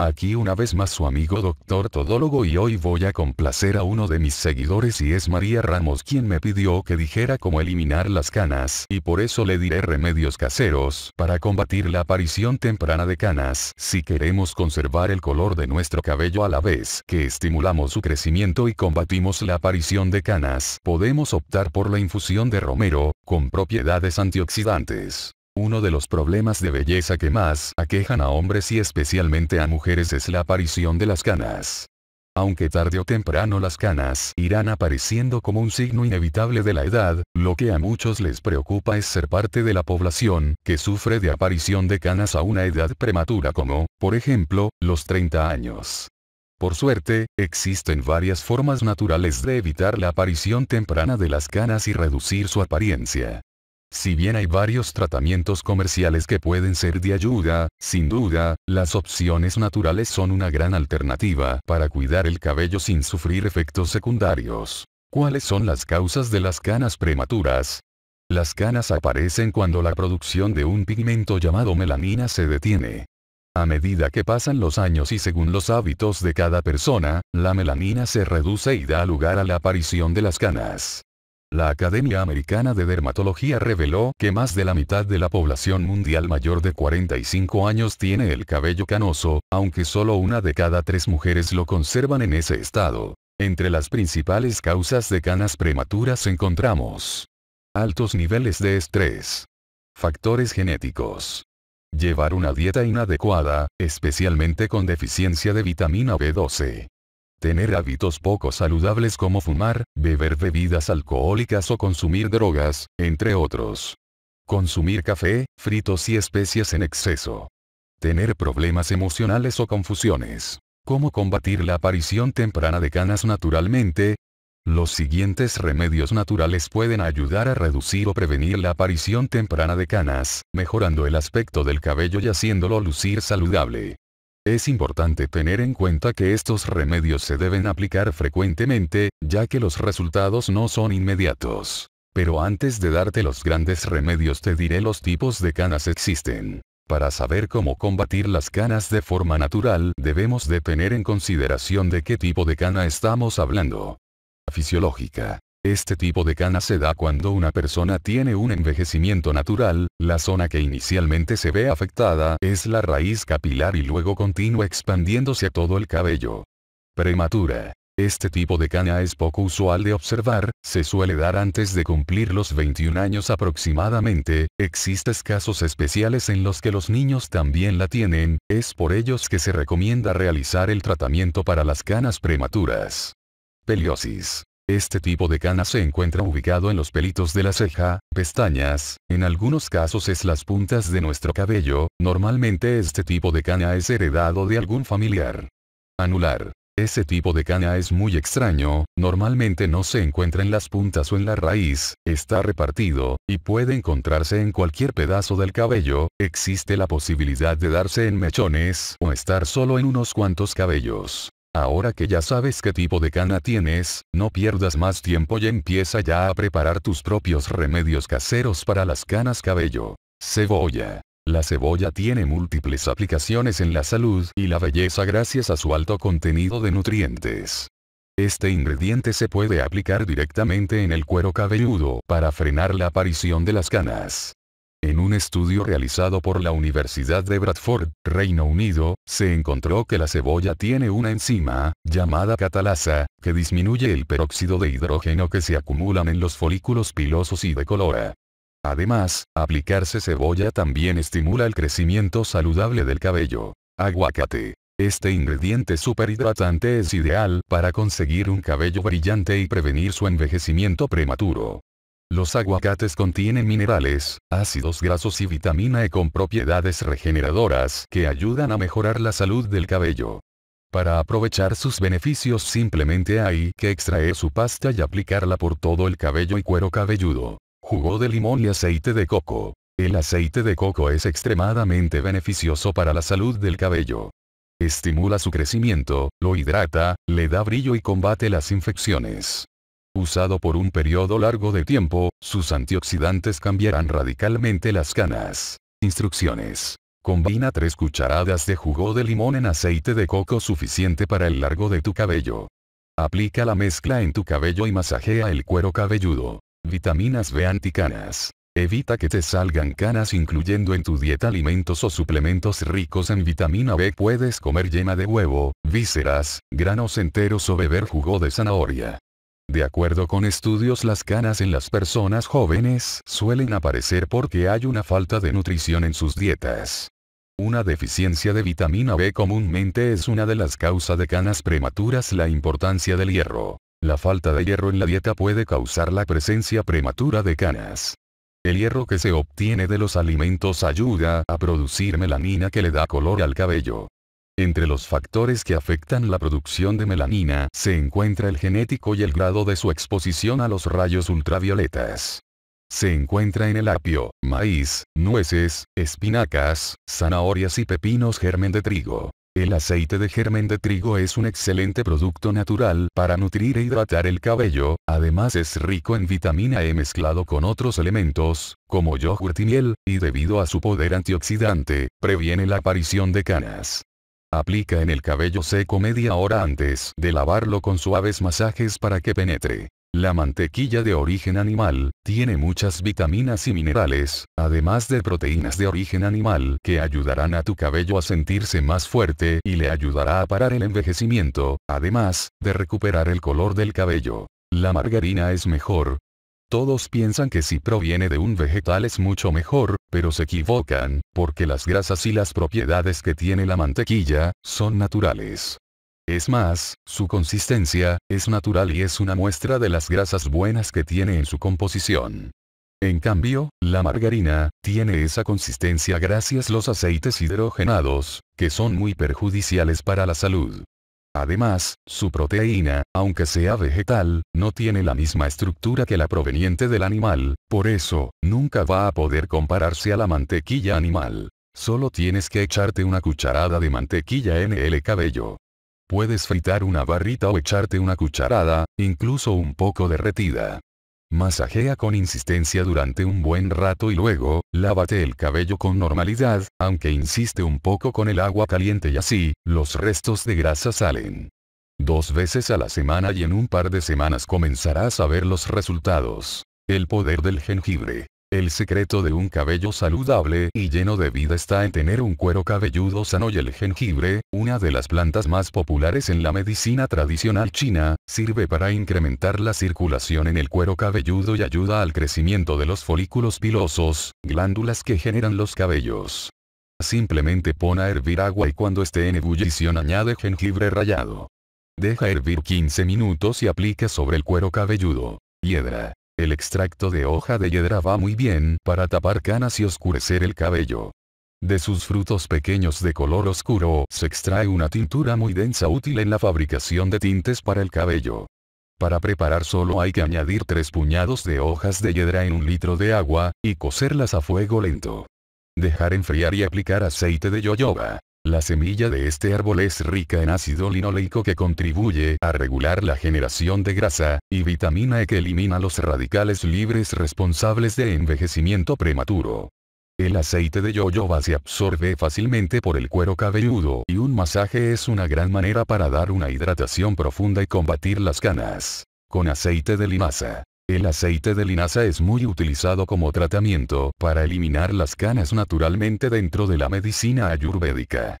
Aquí una vez más su amigo doctor todólogo y hoy voy a complacer a uno de mis seguidores y es María Ramos quien me pidió que dijera cómo eliminar las canas y por eso le diré remedios caseros para combatir la aparición temprana de canas si queremos conservar el color de nuestro cabello a la vez que estimulamos su crecimiento y combatimos la aparición de canas podemos optar por la infusión de romero con propiedades antioxidantes uno de los problemas de belleza que más aquejan a hombres y especialmente a mujeres es la aparición de las canas. Aunque tarde o temprano las canas irán apareciendo como un signo inevitable de la edad, lo que a muchos les preocupa es ser parte de la población que sufre de aparición de canas a una edad prematura como, por ejemplo, los 30 años. Por suerte, existen varias formas naturales de evitar la aparición temprana de las canas y reducir su apariencia. Si bien hay varios tratamientos comerciales que pueden ser de ayuda, sin duda, las opciones naturales son una gran alternativa para cuidar el cabello sin sufrir efectos secundarios. ¿Cuáles son las causas de las canas prematuras? Las canas aparecen cuando la producción de un pigmento llamado melanina se detiene. A medida que pasan los años y según los hábitos de cada persona, la melanina se reduce y da lugar a la aparición de las canas. La Academia Americana de Dermatología reveló que más de la mitad de la población mundial mayor de 45 años tiene el cabello canoso, aunque solo una de cada tres mujeres lo conservan en ese estado. Entre las principales causas de canas prematuras encontramos altos niveles de estrés, factores genéticos, llevar una dieta inadecuada, especialmente con deficiencia de vitamina B12, tener hábitos poco saludables como fumar, beber bebidas alcohólicas o consumir drogas, entre otros. Consumir café, fritos y especias en exceso. Tener problemas emocionales o confusiones. ¿Cómo combatir la aparición temprana de canas naturalmente? Los siguientes remedios naturales pueden ayudar a reducir o prevenir la aparición temprana de canas, mejorando el aspecto del cabello y haciéndolo lucir saludable. Es importante tener en cuenta que estos remedios se deben aplicar frecuentemente, ya que los resultados no son inmediatos. Pero antes de darte los grandes remedios te diré los tipos de canas existen. Para saber cómo combatir las canas de forma natural debemos de tener en consideración de qué tipo de cana estamos hablando. Fisiológica. Este tipo de cana se da cuando una persona tiene un envejecimiento natural, la zona que inicialmente se ve afectada es la raíz capilar y luego continúa expandiéndose a todo el cabello. Prematura. Este tipo de cana es poco usual de observar, se suele dar antes de cumplir los 21 años aproximadamente, existen casos especiales en los que los niños también la tienen, es por ellos que se recomienda realizar el tratamiento para las canas prematuras. Peliosis. Este tipo de cana se encuentra ubicado en los pelitos de la ceja, pestañas, en algunos casos es las puntas de nuestro cabello, normalmente este tipo de cana es heredado de algún familiar. Anular. Ese tipo de cana es muy extraño, normalmente no se encuentra en las puntas o en la raíz, está repartido, y puede encontrarse en cualquier pedazo del cabello, existe la posibilidad de darse en mechones o estar solo en unos cuantos cabellos. Ahora que ya sabes qué tipo de cana tienes, no pierdas más tiempo y empieza ya a preparar tus propios remedios caseros para las canas cabello. Cebolla. La cebolla tiene múltiples aplicaciones en la salud y la belleza gracias a su alto contenido de nutrientes. Este ingrediente se puede aplicar directamente en el cuero cabelludo para frenar la aparición de las canas. En un estudio realizado por la Universidad de Bradford, Reino Unido, se encontró que la cebolla tiene una enzima, llamada catalasa, que disminuye el peróxido de hidrógeno que se acumulan en los folículos pilosos y de colora. Además, aplicarse cebolla también estimula el crecimiento saludable del cabello. Aguacate. Este ingrediente superhidratante es ideal para conseguir un cabello brillante y prevenir su envejecimiento prematuro. Los aguacates contienen minerales, ácidos grasos y vitamina E con propiedades regeneradoras que ayudan a mejorar la salud del cabello. Para aprovechar sus beneficios simplemente hay que extraer su pasta y aplicarla por todo el cabello y cuero cabelludo. Jugo de limón y aceite de coco. El aceite de coco es extremadamente beneficioso para la salud del cabello. Estimula su crecimiento, lo hidrata, le da brillo y combate las infecciones usado por un periodo largo de tiempo, sus antioxidantes cambiarán radicalmente las canas. Instrucciones. Combina 3 cucharadas de jugo de limón en aceite de coco suficiente para el largo de tu cabello. Aplica la mezcla en tu cabello y masajea el cuero cabelludo. Vitaminas B anticanas. Evita que te salgan canas incluyendo en tu dieta alimentos o suplementos ricos en vitamina B. Puedes comer yema de huevo, vísceras, granos enteros o beber jugo de zanahoria. De acuerdo con estudios las canas en las personas jóvenes suelen aparecer porque hay una falta de nutrición en sus dietas. Una deficiencia de vitamina B comúnmente es una de las causas de canas prematuras. La importancia del hierro. La falta de hierro en la dieta puede causar la presencia prematura de canas. El hierro que se obtiene de los alimentos ayuda a producir melanina que le da color al cabello. Entre los factores que afectan la producción de melanina se encuentra el genético y el grado de su exposición a los rayos ultravioletas. Se encuentra en el apio, maíz, nueces, espinacas, zanahorias y pepinos germen de trigo. El aceite de germen de trigo es un excelente producto natural para nutrir e hidratar el cabello, además es rico en vitamina E mezclado con otros elementos, como yogurt y miel, y debido a su poder antioxidante, previene la aparición de canas. Aplica en el cabello seco media hora antes de lavarlo con suaves masajes para que penetre. La mantequilla de origen animal, tiene muchas vitaminas y minerales, además de proteínas de origen animal que ayudarán a tu cabello a sentirse más fuerte y le ayudará a parar el envejecimiento, además, de recuperar el color del cabello. La margarina es mejor, todos piensan que si proviene de un vegetal es mucho mejor, pero se equivocan, porque las grasas y las propiedades que tiene la mantequilla, son naturales. Es más, su consistencia, es natural y es una muestra de las grasas buenas que tiene en su composición. En cambio, la margarina, tiene esa consistencia gracias los aceites hidrogenados, que son muy perjudiciales para la salud. Además, su proteína, aunque sea vegetal, no tiene la misma estructura que la proveniente del animal, por eso, nunca va a poder compararse a la mantequilla animal. Solo tienes que echarte una cucharada de mantequilla en el cabello. Puedes fritar una barrita o echarte una cucharada, incluso un poco derretida. Masajea con insistencia durante un buen rato y luego, lávate el cabello con normalidad, aunque insiste un poco con el agua caliente y así, los restos de grasa salen. Dos veces a la semana y en un par de semanas comenzarás a ver los resultados. El poder del jengibre. El secreto de un cabello saludable y lleno de vida está en tener un cuero cabelludo sano y el jengibre, una de las plantas más populares en la medicina tradicional china, sirve para incrementar la circulación en el cuero cabelludo y ayuda al crecimiento de los folículos pilosos, glándulas que generan los cabellos. Simplemente pon a hervir agua y cuando esté en ebullición añade jengibre rallado. Deja hervir 15 minutos y aplica sobre el cuero cabelludo. Hiedra. El extracto de hoja de hiedra va muy bien para tapar canas y oscurecer el cabello. De sus frutos pequeños de color oscuro se extrae una tintura muy densa útil en la fabricación de tintes para el cabello. Para preparar solo hay que añadir tres puñados de hojas de hiedra en un litro de agua, y cocerlas a fuego lento. Dejar enfriar y aplicar aceite de yoyoba. La semilla de este árbol es rica en ácido linoleico que contribuye a regular la generación de grasa, y vitamina E que elimina los radicales libres responsables de envejecimiento prematuro. El aceite de yoyoba se absorbe fácilmente por el cuero cabelludo y un masaje es una gran manera para dar una hidratación profunda y combatir las canas. Con aceite de linaza. El aceite de linaza es muy utilizado como tratamiento para eliminar las canas naturalmente dentro de la medicina ayurvédica.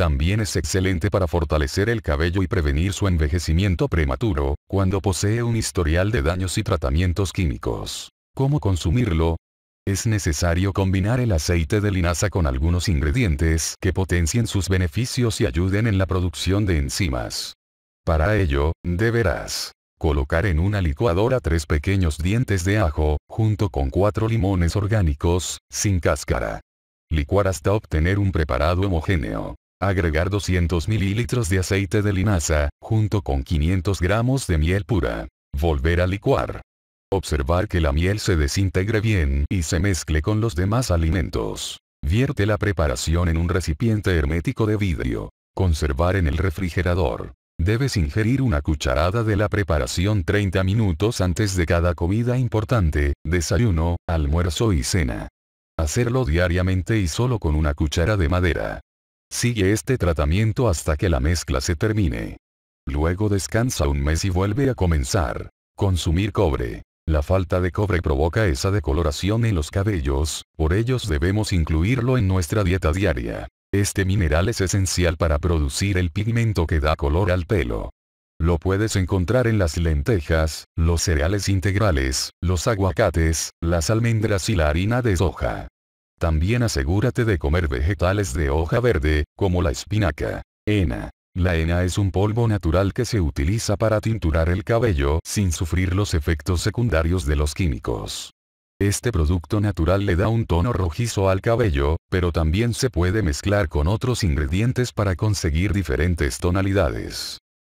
También es excelente para fortalecer el cabello y prevenir su envejecimiento prematuro, cuando posee un historial de daños y tratamientos químicos. ¿Cómo consumirlo? Es necesario combinar el aceite de linaza con algunos ingredientes que potencien sus beneficios y ayuden en la producción de enzimas. Para ello, deberás colocar en una licuadora tres pequeños dientes de ajo, junto con cuatro limones orgánicos, sin cáscara. Licuar hasta obtener un preparado homogéneo. Agregar 200 mililitros de aceite de linaza, junto con 500 gramos de miel pura. Volver a licuar. Observar que la miel se desintegre bien y se mezcle con los demás alimentos. Vierte la preparación en un recipiente hermético de vidrio. Conservar en el refrigerador. Debes ingerir una cucharada de la preparación 30 minutos antes de cada comida importante, desayuno, almuerzo y cena. Hacerlo diariamente y solo con una cuchara de madera. Sigue este tratamiento hasta que la mezcla se termine. Luego descansa un mes y vuelve a comenzar. Consumir cobre. La falta de cobre provoca esa decoloración en los cabellos, por ellos debemos incluirlo en nuestra dieta diaria. Este mineral es esencial para producir el pigmento que da color al pelo. Lo puedes encontrar en las lentejas, los cereales integrales, los aguacates, las almendras y la harina de soja. También asegúrate de comer vegetales de hoja verde, como la espinaca. Hena. La hena es un polvo natural que se utiliza para tinturar el cabello sin sufrir los efectos secundarios de los químicos. Este producto natural le da un tono rojizo al cabello, pero también se puede mezclar con otros ingredientes para conseguir diferentes tonalidades.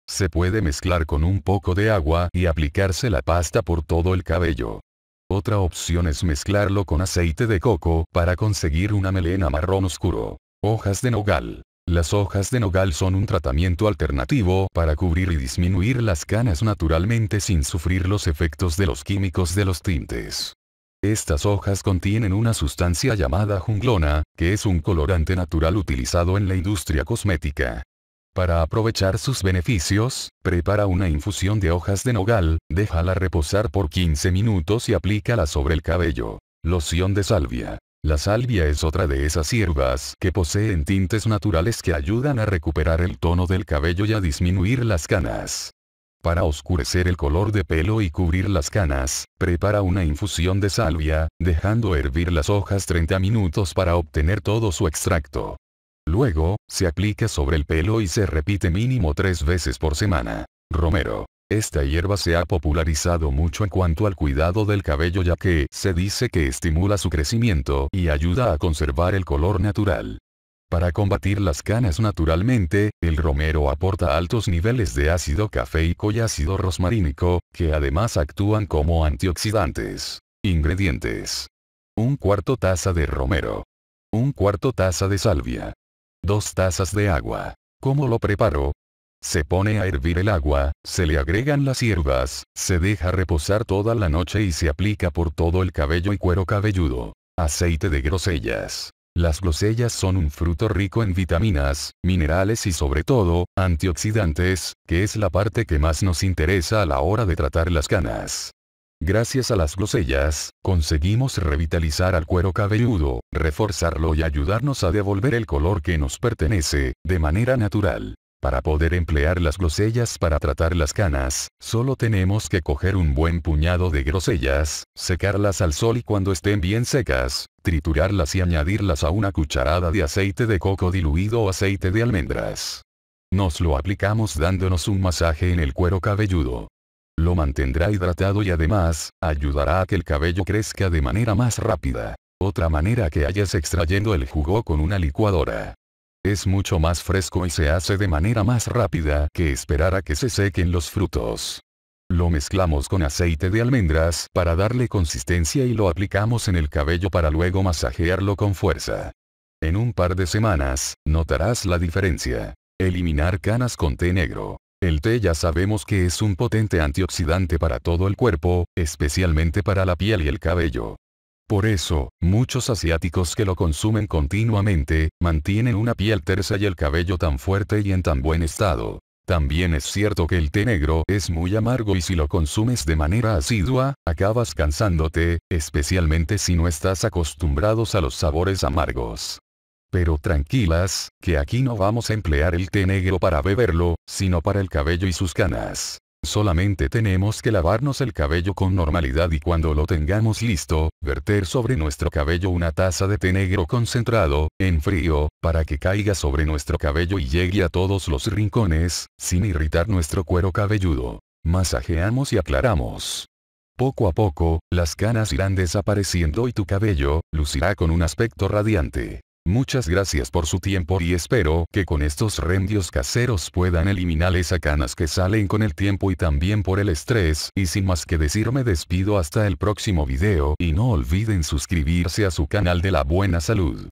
Se puede mezclar con un poco de agua y aplicarse la pasta por todo el cabello. Otra opción es mezclarlo con aceite de coco para conseguir una melena marrón oscuro. Hojas de nogal. Las hojas de nogal son un tratamiento alternativo para cubrir y disminuir las canas naturalmente sin sufrir los efectos de los químicos de los tintes. Estas hojas contienen una sustancia llamada junglona, que es un colorante natural utilizado en la industria cosmética. Para aprovechar sus beneficios, prepara una infusión de hojas de nogal, déjala reposar por 15 minutos y aplícala sobre el cabello. Loción de salvia. La salvia es otra de esas hierbas que poseen tintes naturales que ayudan a recuperar el tono del cabello y a disminuir las canas. Para oscurecer el color de pelo y cubrir las canas, prepara una infusión de salvia, dejando hervir las hojas 30 minutos para obtener todo su extracto. Luego, se aplica sobre el pelo y se repite mínimo tres veces por semana. Romero. Esta hierba se ha popularizado mucho en cuanto al cuidado del cabello ya que se dice que estimula su crecimiento y ayuda a conservar el color natural. Para combatir las canas naturalmente, el romero aporta altos niveles de ácido cafeico y ácido rosmarínico, que además actúan como antioxidantes. Ingredientes. Un cuarto taza de romero. Un cuarto taza de salvia. Dos tazas de agua. ¿Cómo lo preparo? Se pone a hervir el agua, se le agregan las hierbas, se deja reposar toda la noche y se aplica por todo el cabello y cuero cabelludo. Aceite de grosellas. Las grosellas son un fruto rico en vitaminas, minerales y sobre todo, antioxidantes, que es la parte que más nos interesa a la hora de tratar las canas. Gracias a las grosellas, conseguimos revitalizar al cuero cabelludo, reforzarlo y ayudarnos a devolver el color que nos pertenece, de manera natural. Para poder emplear las grosellas para tratar las canas, solo tenemos que coger un buen puñado de grosellas, secarlas al sol y cuando estén bien secas, triturarlas y añadirlas a una cucharada de aceite de coco diluido o aceite de almendras. Nos lo aplicamos dándonos un masaje en el cuero cabelludo. Lo mantendrá hidratado y además, ayudará a que el cabello crezca de manera más rápida. Otra manera que hayas extrayendo el jugo con una licuadora. Es mucho más fresco y se hace de manera más rápida que esperar a que se sequen los frutos. Lo mezclamos con aceite de almendras para darle consistencia y lo aplicamos en el cabello para luego masajearlo con fuerza. En un par de semanas, notarás la diferencia. Eliminar canas con té negro. El té ya sabemos que es un potente antioxidante para todo el cuerpo, especialmente para la piel y el cabello. Por eso, muchos asiáticos que lo consumen continuamente, mantienen una piel tersa y el cabello tan fuerte y en tan buen estado. También es cierto que el té negro es muy amargo y si lo consumes de manera asidua, acabas cansándote, especialmente si no estás acostumbrados a los sabores amargos. Pero tranquilas, que aquí no vamos a emplear el té negro para beberlo, sino para el cabello y sus canas. Solamente tenemos que lavarnos el cabello con normalidad y cuando lo tengamos listo, verter sobre nuestro cabello una taza de té negro concentrado, en frío, para que caiga sobre nuestro cabello y llegue a todos los rincones, sin irritar nuestro cuero cabelludo. Masajeamos y aclaramos. Poco a poco, las canas irán desapareciendo y tu cabello, lucirá con un aspecto radiante. Muchas gracias por su tiempo y espero que con estos rendios caseros puedan eliminar esas canas que salen con el tiempo y también por el estrés y sin más que decir me despido hasta el próximo video y no olviden suscribirse a su canal de la buena salud.